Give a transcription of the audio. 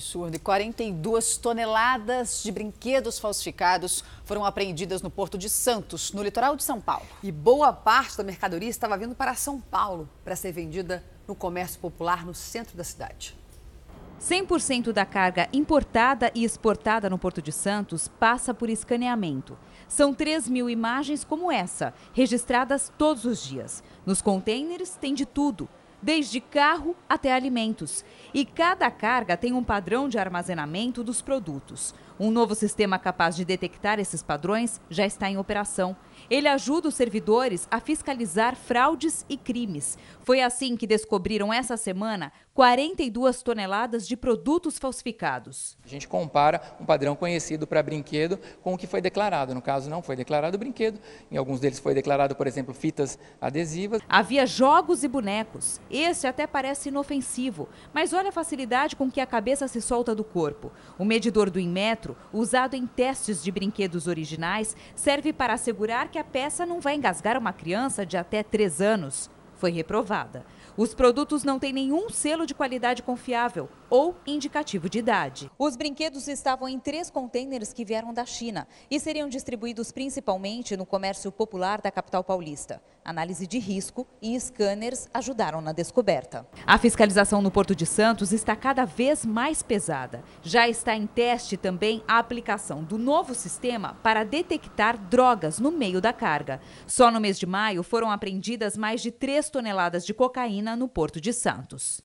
Absurdo. E 42 toneladas de brinquedos falsificados foram apreendidas no Porto de Santos, no litoral de São Paulo. E boa parte da mercadoria estava vindo para São Paulo para ser vendida no comércio popular no centro da cidade. 100% da carga importada e exportada no Porto de Santos passa por escaneamento. São 3 mil imagens como essa, registradas todos os dias. Nos contêineres tem de tudo desde carro até alimentos. E cada carga tem um padrão de armazenamento dos produtos. Um novo sistema capaz de detectar esses padrões já está em operação. Ele ajuda os servidores a fiscalizar fraudes e crimes. Foi assim que descobriram essa semana 42 toneladas de produtos falsificados. A gente compara um padrão conhecido para brinquedo com o que foi declarado. No caso, não foi declarado brinquedo. Em alguns deles foi declarado, por exemplo, fitas adesivas. Havia jogos e bonecos. Este até parece inofensivo, mas olha a facilidade com que a cabeça se solta do corpo. O medidor do Inmetro, usado em testes de brinquedos originais, serve para assegurar que a peça não vai engasgar uma criança de até 3 anos. Foi reprovada. Os produtos não têm nenhum selo de qualidade confiável ou indicativo de idade. Os brinquedos estavam em três contêineres que vieram da China e seriam distribuídos principalmente no comércio popular da capital paulista. Análise de risco e scanners ajudaram na descoberta. A fiscalização no Porto de Santos está cada vez mais pesada. Já está em teste também a aplicação do novo sistema para detectar drogas no meio da carga. Só no mês de maio foram apreendidas mais de 3 toneladas de cocaína no Porto de Santos.